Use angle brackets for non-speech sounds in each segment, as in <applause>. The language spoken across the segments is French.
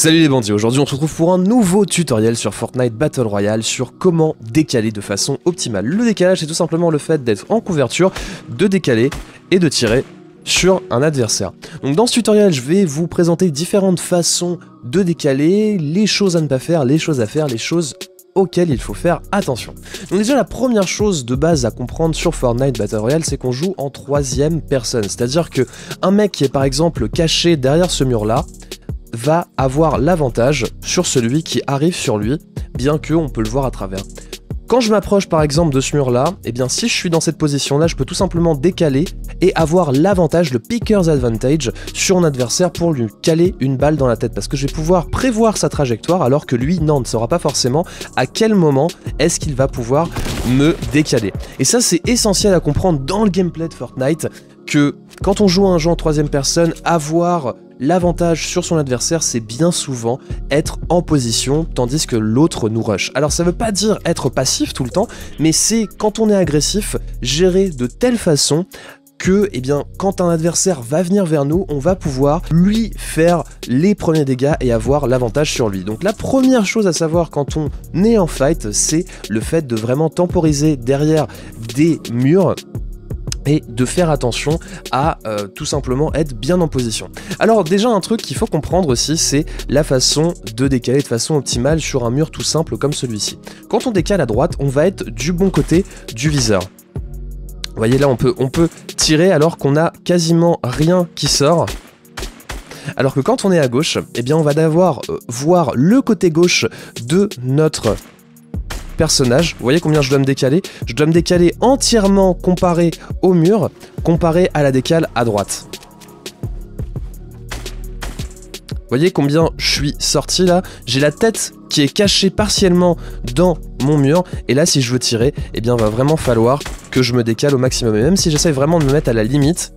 Salut les bandits, aujourd'hui on se retrouve pour un nouveau tutoriel sur Fortnite Battle Royale sur comment décaler de façon optimale. Le décalage c'est tout simplement le fait d'être en couverture, de décaler et de tirer sur un adversaire. Donc dans ce tutoriel je vais vous présenter différentes façons de décaler, les choses à ne pas faire, les choses à faire, les choses auxquelles il faut faire attention. Donc déjà la première chose de base à comprendre sur Fortnite Battle Royale, c'est qu'on joue en troisième personne. C'est-à-dire que un mec qui est par exemple caché derrière ce mur là, va avoir l'avantage sur celui qui arrive sur lui, bien que on peut le voir à travers. Quand je m'approche par exemple de ce mur là, et eh bien si je suis dans cette position là, je peux tout simplement décaler et avoir l'avantage, le picker's advantage, sur mon adversaire pour lui caler une balle dans la tête parce que je vais pouvoir prévoir sa trajectoire alors que lui non, ne saura pas forcément à quel moment est-ce qu'il va pouvoir me décaler. Et ça c'est essentiel à comprendre dans le gameplay de Fortnite que quand on joue à un jeu en troisième personne, avoir L'avantage sur son adversaire, c'est bien souvent être en position tandis que l'autre nous rush. Alors ça veut pas dire être passif tout le temps, mais c'est quand on est agressif, gérer de telle façon que eh bien, quand un adversaire va venir vers nous, on va pouvoir lui faire les premiers dégâts et avoir l'avantage sur lui. Donc la première chose à savoir quand on est en fight, c'est le fait de vraiment temporiser derrière des murs de faire attention à euh, tout simplement être bien en position. Alors déjà un truc qu'il faut comprendre aussi c'est la façon de décaler de façon optimale sur un mur tout simple comme celui-ci. Quand on décale à droite on va être du bon côté du viseur. Vous voyez là on peut, on peut tirer alors qu'on a quasiment rien qui sort. Alors que quand on est à gauche, eh bien on va d'avoir euh, voir le côté gauche de notre personnage. Vous voyez combien je dois me décaler Je dois me décaler entièrement comparé au mur, comparé à la décale à droite. Vous voyez combien je suis sorti là J'ai la tête qui est cachée partiellement dans mon mur. Et là, si je veux tirer, eh bien, va vraiment falloir que je me décale au maximum. Et même si j'essaye vraiment de me mettre à la limite,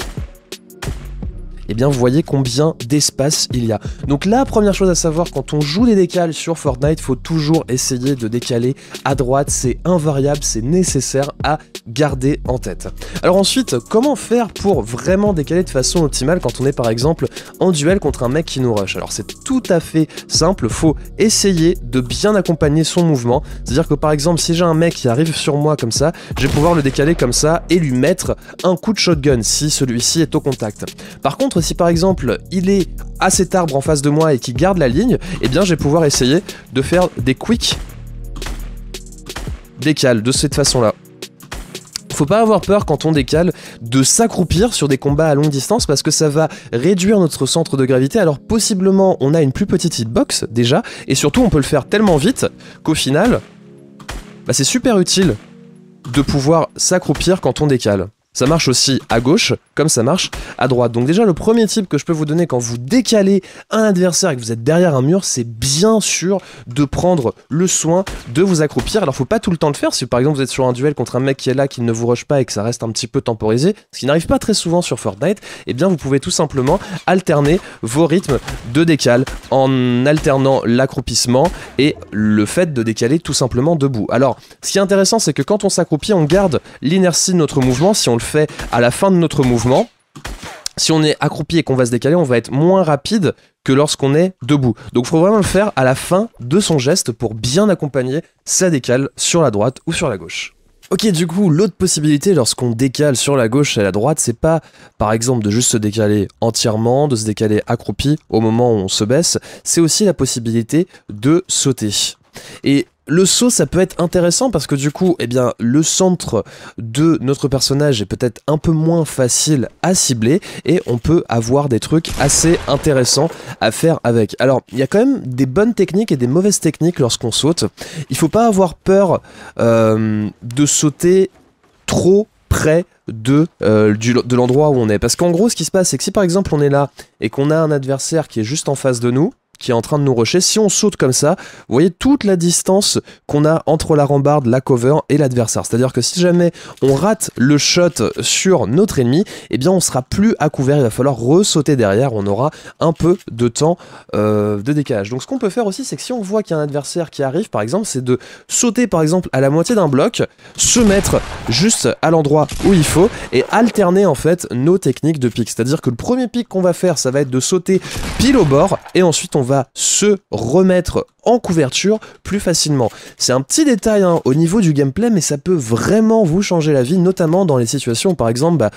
et eh bien vous voyez combien d'espace il y a. Donc la première chose à savoir quand on joue des décales sur Fortnite, faut toujours essayer de décaler à droite, c'est invariable, c'est nécessaire à garder en tête. Alors ensuite, comment faire pour vraiment décaler de façon optimale quand on est par exemple en duel contre un mec qui nous rush Alors c'est tout à fait simple, faut essayer de bien accompagner son mouvement, c'est-à-dire que par exemple si j'ai un mec qui arrive sur moi comme ça, je vais pouvoir le décaler comme ça et lui mettre un coup de shotgun si celui-ci est au contact. Par contre, si par exemple il est à cet arbre en face de moi et qui garde la ligne, eh bien je vais pouvoir essayer de faire des quick décale de cette façon-là. Faut pas avoir peur quand on décale de s'accroupir sur des combats à longue distance parce que ça va réduire notre centre de gravité. Alors possiblement on a une plus petite hitbox déjà et surtout on peut le faire tellement vite qu'au final bah, c'est super utile de pouvoir s'accroupir quand on décale. Ça marche aussi à gauche, comme ça marche à droite. Donc déjà, le premier type que je peux vous donner quand vous décalez un adversaire et que vous êtes derrière un mur, c'est bien sûr de prendre le soin de vous accroupir. Alors, faut pas tout le temps le faire. Si par exemple vous êtes sur un duel contre un mec qui est là, qui ne vous rush pas et que ça reste un petit peu temporisé, ce qui n'arrive pas très souvent sur Fortnite, et eh bien vous pouvez tout simplement alterner vos rythmes de décal en alternant l'accroupissement et le fait de décaler tout simplement debout. Alors, ce qui est intéressant, c'est que quand on s'accroupit, on garde l'inertie de notre mouvement. Si on fait à la fin de notre mouvement, si on est accroupi et qu'on va se décaler, on va être moins rapide que lorsqu'on est debout. Donc il faut vraiment le faire à la fin de son geste pour bien accompagner sa décale sur la droite ou sur la gauche. Ok, du coup, l'autre possibilité lorsqu'on décale sur la gauche et la droite, c'est pas par exemple de juste se décaler entièrement, de se décaler accroupi au moment où on se baisse, c'est aussi la possibilité de sauter. Et le saut, ça peut être intéressant parce que du coup, eh bien, le centre de notre personnage est peut-être un peu moins facile à cibler et on peut avoir des trucs assez intéressants à faire avec. Alors, il y a quand même des bonnes techniques et des mauvaises techniques lorsqu'on saute. Il faut pas avoir peur euh, de sauter trop près de, euh, de l'endroit où on est. Parce qu'en gros, ce qui se passe, c'est que si par exemple on est là et qu'on a un adversaire qui est juste en face de nous, qui est en train de nous rusher. Si on saute comme ça, vous voyez toute la distance qu'on a entre la rambarde, la cover et l'adversaire. C'est-à-dire que si jamais on rate le shot sur notre ennemi, eh bien on sera plus à couvert, il va falloir ressauter derrière, on aura un peu de temps euh, de décalage. Donc ce qu'on peut faire aussi, c'est que si on voit qu'il y a un adversaire qui arrive, par exemple, c'est de sauter par exemple à la moitié d'un bloc, se mettre juste à l'endroit où il faut et alterner en fait nos techniques de pic. C'est-à-dire que le premier pic qu'on va faire, ça va être de sauter pile au bord et ensuite on va se remettre en couverture plus facilement. C'est un petit détail hein, au niveau du gameplay, mais ça peut vraiment vous changer la vie, notamment dans les situations, par exemple, bah,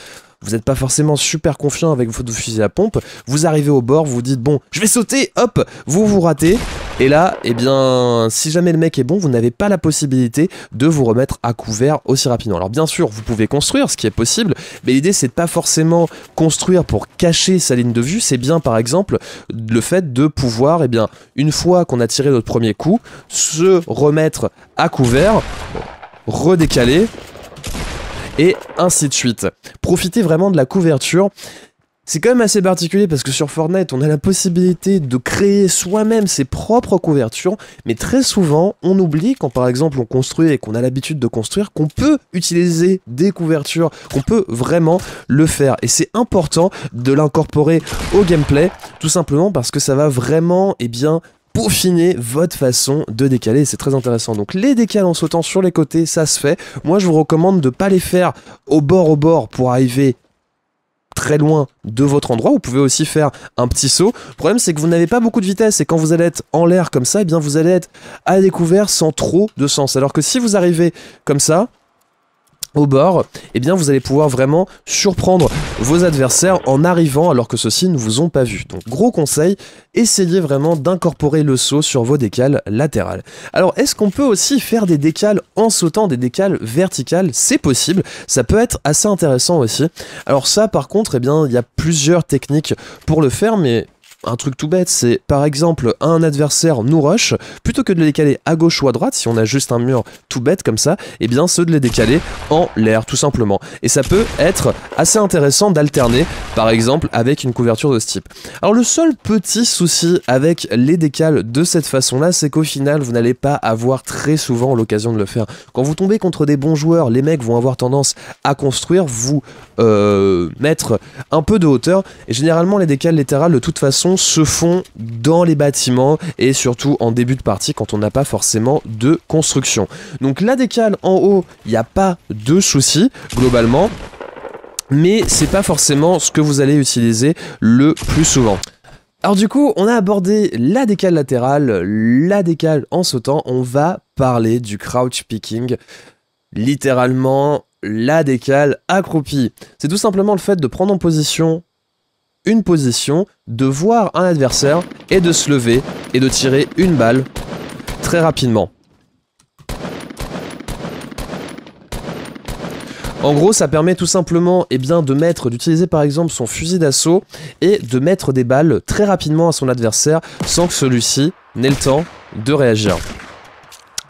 vous n'êtes pas forcément super confiant avec votre fusil à pompe, vous arrivez au bord, vous dites bon, je vais sauter, hop, vous vous ratez, et là, eh bien, si jamais le mec est bon, vous n'avez pas la possibilité de vous remettre à couvert aussi rapidement. Alors bien sûr, vous pouvez construire, ce qui est possible, mais l'idée c'est de pas forcément construire pour cacher sa ligne de vue, c'est bien par exemple le fait de pouvoir, eh bien, une fois qu'on a tiré notre premier coup, se remettre à couvert, redécaler, et ainsi de suite. Profitez vraiment de la couverture. C'est quand même assez particulier parce que sur Fortnite, on a la possibilité de créer soi-même ses propres couvertures, mais très souvent, on oublie quand par exemple on construit et qu'on a l'habitude de construire qu'on peut utiliser des couvertures, qu'on peut vraiment le faire. Et c'est important de l'incorporer au gameplay, tout simplement parce que ça va vraiment, et eh bien, pour finir votre façon de décaler. C'est très intéressant. Donc les décales en sautant sur les côtés, ça se fait. Moi, je vous recommande de ne pas les faire au bord au bord pour arriver très loin de votre endroit. Vous pouvez aussi faire un petit saut. Le problème, c'est que vous n'avez pas beaucoup de vitesse et quand vous allez être en l'air comme ça, eh bien, vous allez être à découvert sans trop de sens. Alors que si vous arrivez comme ça, au bord, eh bien vous allez pouvoir vraiment surprendre vos adversaires en arrivant alors que ceux-ci ne vous ont pas vu. Donc gros conseil, essayez vraiment d'incorporer le saut sur vos décales latérales. Alors est-ce qu'on peut aussi faire des décales en sautant, des décales verticales C'est possible, ça peut être assez intéressant aussi. Alors ça par contre, eh bien il y a plusieurs techniques pour le faire, mais un truc tout bête, c'est par exemple un adversaire nous rush, plutôt que de les décaler à gauche ou à droite, si on a juste un mur tout bête comme ça, et eh bien ceux de les décaler en l'air tout simplement. Et ça peut être assez intéressant d'alterner par exemple avec une couverture de ce type. Alors le seul petit souci avec les décales de cette façon là, c'est qu'au final vous n'allez pas avoir très souvent l'occasion de le faire. Quand vous tombez contre des bons joueurs, les mecs vont avoir tendance à construire, vous euh, mettre un peu de hauteur, et généralement les décales littérales de toute façon se font dans les bâtiments et surtout en début de partie quand on n'a pas forcément de construction. Donc la décale en haut, il n'y a pas de souci globalement, mais c'est pas forcément ce que vous allez utiliser le plus souvent. Alors du coup, on a abordé la décale latérale, la décale en sautant, on va parler du crouch picking, littéralement la décale accroupie. C'est tout simplement le fait de prendre en position une position, de voir un adversaire et de se lever et de tirer une balle très rapidement. En gros, ça permet tout simplement et eh bien, de mettre, d'utiliser par exemple son fusil d'assaut et de mettre des balles très rapidement à son adversaire sans que celui-ci n'ait le temps de réagir.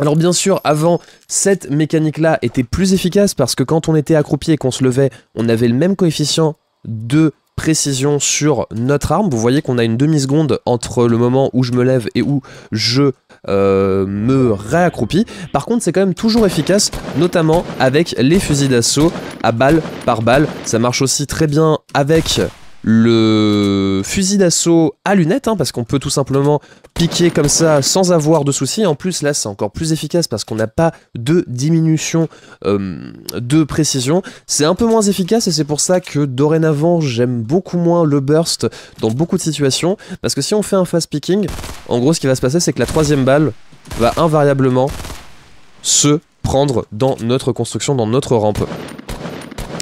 Alors bien sûr, avant, cette mécanique-là était plus efficace parce que quand on était accroupi et qu'on se levait, on avait le même coefficient de précision sur notre arme. Vous voyez qu'on a une demi-seconde entre le moment où je me lève et où je euh, me réaccroupis. Par contre, c'est quand même toujours efficace, notamment avec les fusils d'assaut à balle par balle. Ça marche aussi très bien avec le fusil d'assaut à lunettes, hein, parce qu'on peut tout simplement piquer comme ça sans avoir de soucis. En plus, là, c'est encore plus efficace parce qu'on n'a pas de diminution euh, de précision. C'est un peu moins efficace et c'est pour ça que dorénavant, j'aime beaucoup moins le burst dans beaucoup de situations. Parce que si on fait un fast picking, en gros, ce qui va se passer, c'est que la troisième balle va invariablement se prendre dans notre construction, dans notre rampe.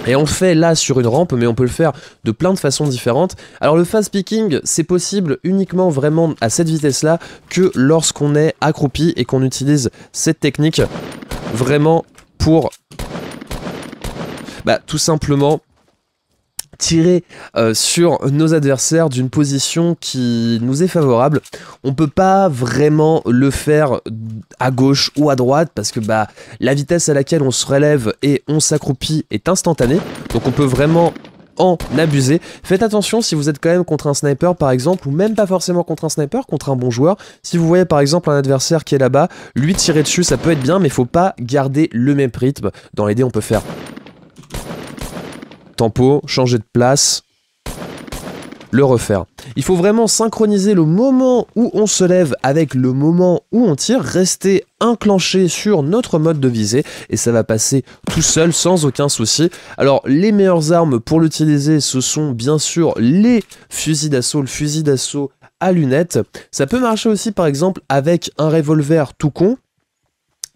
Et on fait là sur une rampe, mais on peut le faire de plein de façons différentes. Alors le fast picking, c'est possible uniquement vraiment à cette vitesse-là que lorsqu'on est accroupi et qu'on utilise cette technique vraiment pour... Bah tout simplement tirer euh, sur nos adversaires d'une position qui nous est favorable. On peut pas vraiment le faire à gauche ou à droite parce que bah la vitesse à laquelle on se relève et on s'accroupit est instantanée. Donc on peut vraiment en abuser. Faites attention si vous êtes quand même contre un sniper par exemple, ou même pas forcément contre un sniper, contre un bon joueur. Si vous voyez par exemple un adversaire qui est là-bas, lui tirer dessus ça peut être bien, mais faut pas garder le même rythme. Dans les on peut faire tempo, changer de place, le refaire. Il faut vraiment synchroniser le moment où on se lève avec le moment où on tire, rester enclenché sur notre mode de visée et ça va passer tout seul sans aucun souci. Alors les meilleures armes pour l'utiliser ce sont bien sûr les fusils d'assaut, le fusil d'assaut à lunettes. Ça peut marcher aussi par exemple avec un revolver tout con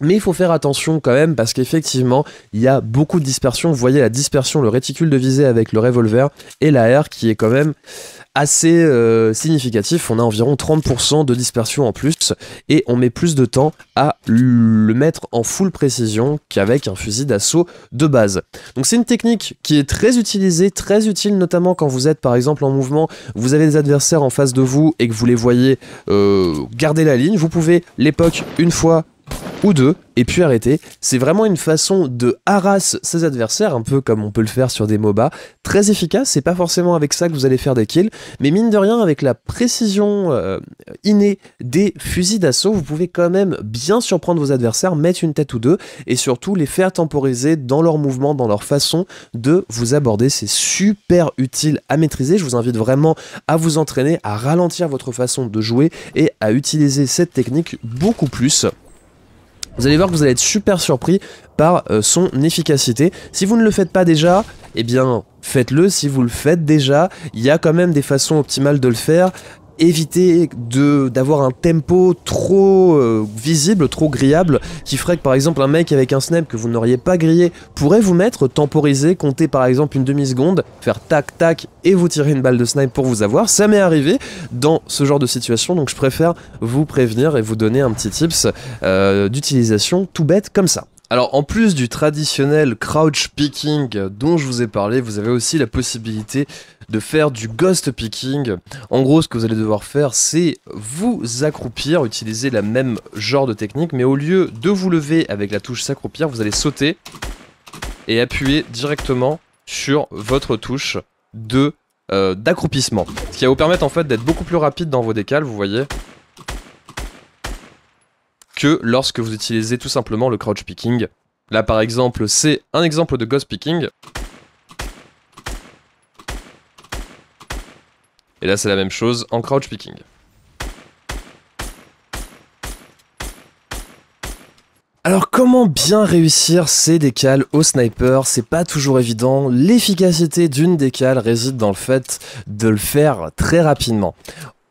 mais il faut faire attention quand même parce qu'effectivement, il y a beaucoup de dispersion. Vous voyez la dispersion, le réticule de visée avec le revolver et la qui est quand même assez euh, significatif. On a environ 30% de dispersion en plus et on met plus de temps à le mettre en full précision qu'avec un fusil d'assaut de base. Donc c'est une technique qui est très utilisée, très utile notamment quand vous êtes par exemple en mouvement, vous avez des adversaires en face de vous et que vous les voyez euh, garder la ligne. Vous pouvez l'époque une fois ou deux, et puis arrêter. C'est vraiment une façon de harasser ses adversaires, un peu comme on peut le faire sur des MOBA. Très efficace, c'est pas forcément avec ça que vous allez faire des kills, mais mine de rien, avec la précision euh, innée des fusils d'assaut, vous pouvez quand même bien surprendre vos adversaires, mettre une tête ou deux, et surtout les faire temporiser dans leur mouvement, dans leur façon de vous aborder. C'est super utile à maîtriser, je vous invite vraiment à vous entraîner, à ralentir votre façon de jouer et à utiliser cette technique beaucoup plus. Vous allez voir que vous allez être super surpris par euh, son efficacité. Si vous ne le faites pas déjà, eh bien faites-le. Si vous le faites déjà, il y a quand même des façons optimales de le faire éviter de d'avoir un tempo trop euh, visible, trop grillable, qui ferait que par exemple un mec avec un snap que vous n'auriez pas grillé pourrait vous mettre, temporiser, compter par exemple une demi-seconde, faire tac tac et vous tirer une balle de snipe pour vous avoir. Ça m'est arrivé dans ce genre de situation, donc je préfère vous prévenir et vous donner un petit tips euh, d'utilisation tout bête comme ça. Alors en plus du traditionnel crouch picking dont je vous ai parlé, vous avez aussi la possibilité de faire du ghost picking. En gros, ce que vous allez devoir faire, c'est vous accroupir, utiliser la même genre de technique, mais au lieu de vous lever avec la touche s'accroupir, vous allez sauter et appuyer directement sur votre touche de euh, d'accroupissement. Ce qui va vous permettre en fait d'être beaucoup plus rapide dans vos décales, vous voyez que lorsque vous utilisez tout simplement le crouch picking. Là par exemple, c'est un exemple de ghost picking. Et là c'est la même chose en crouch picking. Alors comment bien réussir ces décales au sniper C'est pas toujours évident. L'efficacité d'une décale réside dans le fait de le faire très rapidement.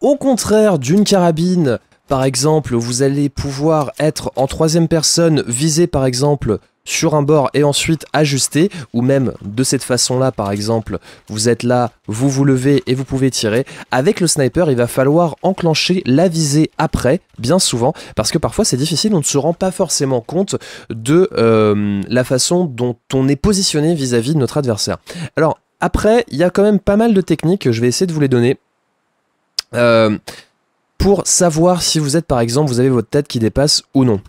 Au contraire d'une carabine par exemple, vous allez pouvoir être en troisième personne, viser par exemple sur un bord et ensuite ajuster, ou même de cette façon-là, par exemple, vous êtes là, vous vous levez et vous pouvez tirer. Avec le sniper, il va falloir enclencher la visée après, bien souvent, parce que parfois c'est difficile, on ne se rend pas forcément compte de euh, la façon dont on est positionné vis-à-vis de notre adversaire. Alors, après, il y a quand même pas mal de techniques, je vais essayer de vous les donner. Euh, pour savoir si vous êtes par exemple, vous avez votre tête qui dépasse ou non.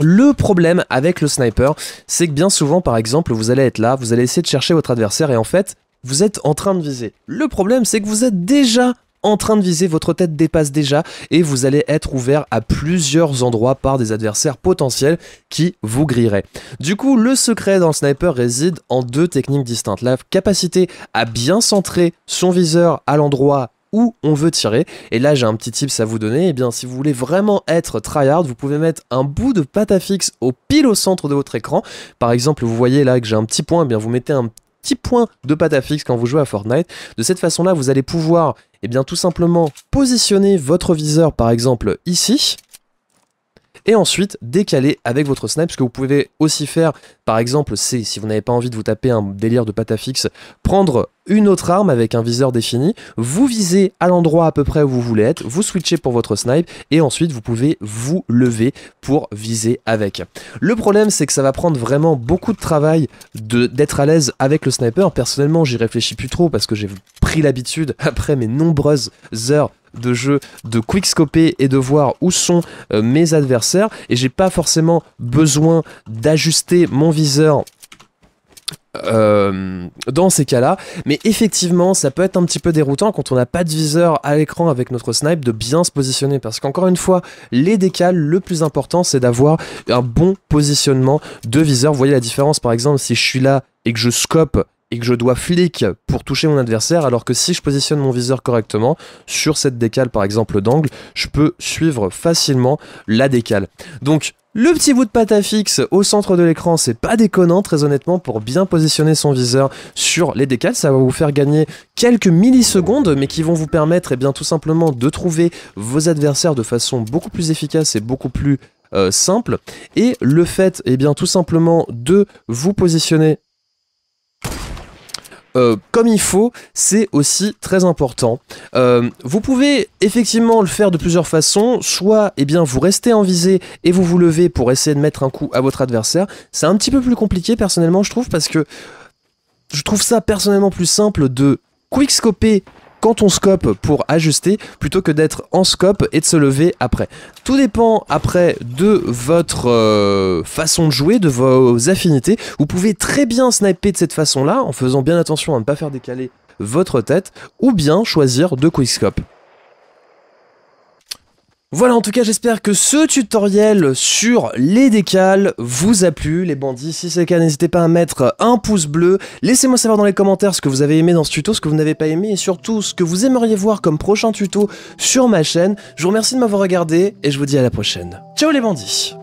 Le problème avec le sniper, c'est que bien souvent par exemple, vous allez être là, vous allez essayer de chercher votre adversaire et en fait, vous êtes en train de viser. Le problème, c'est que vous êtes déjà en train de viser, votre tête dépasse déjà et vous allez être ouvert à plusieurs endroits par des adversaires potentiels qui vous grilleraient. Du coup, le secret dans le sniper réside en deux techniques distinctes. La capacité à bien centrer son viseur à l'endroit où on veut tirer. Et là, j'ai un petit tips à vous donner. Et eh bien, si vous voulez vraiment être tryhard, vous pouvez mettre un bout de pâte à fixe au pile au centre de votre écran. Par exemple, vous voyez là que j'ai un petit point. et eh bien, vous mettez un petit point de pâte à fixe quand vous jouez à Fortnite. De cette façon-là, vous allez pouvoir, eh bien, tout simplement positionner votre viseur, par exemple, ici et ensuite décaler avec votre snipe, ce que vous pouvez aussi faire, par exemple, c'est si vous n'avez pas envie de vous taper un délire de patafix, fixe, prendre une autre arme avec un viseur défini, vous visez à l'endroit à peu près où vous voulez être, vous switchez pour votre snipe et ensuite vous pouvez vous lever pour viser avec. Le problème c'est que ça va prendre vraiment beaucoup de travail d'être à l'aise avec le sniper. Personnellement j'y réfléchis plus trop parce que j'ai pris l'habitude <laughs> après mes nombreuses heures de jeu de quickscoper et de voir où sont euh, mes adversaires et j'ai pas forcément besoin d'ajuster mon viseur euh, dans ces cas-là. Mais effectivement, ça peut être un petit peu déroutant quand on n'a pas de viseur à l'écran avec notre snipe de bien se positionner. Parce qu'encore une fois, les décales, le plus important, c'est d'avoir un bon positionnement de viseur. Vous voyez la différence, par exemple, si je suis là et que je scope et que je dois flic pour toucher mon adversaire, alors que si je positionne mon viseur correctement, sur cette décale par exemple d'angle, je peux suivre facilement la décale. Donc le petit bout de pâte fixe au centre de l'écran, c'est pas déconnant très honnêtement pour bien positionner son viseur sur les décales, ça va vous faire gagner quelques millisecondes mais qui vont vous permettre eh bien, tout simplement de trouver vos adversaires de façon beaucoup plus efficace et beaucoup plus euh, simple et le fait eh bien tout simplement de vous positionner euh, comme il faut, c'est aussi très important. Euh, vous pouvez effectivement le faire de plusieurs façons, soit eh bien, vous restez en visée et vous vous levez pour essayer de mettre un coup à votre adversaire. C'est un petit peu plus compliqué personnellement je trouve parce que je trouve ça personnellement plus simple de quickscoper quand on scope pour ajuster plutôt que d'être en scope et de se lever après. Tout dépend après de votre euh, façon de jouer, de vos affinités. Vous pouvez très bien sniper de cette façon là en faisant bien attention à ne pas faire décaler votre tête ou bien choisir de quickscope. Voilà, en tout cas, j'espère que ce tutoriel sur les décales vous a plu, les bandits. Si c'est le cas, n'hésitez pas à mettre un pouce bleu. Laissez-moi savoir dans les commentaires ce que vous avez aimé dans ce tuto, ce que vous n'avez pas aimé, et surtout ce que vous aimeriez voir comme prochain tuto sur ma chaîne. Je vous remercie de m'avoir regardé, et je vous dis à la prochaine. Ciao les bandits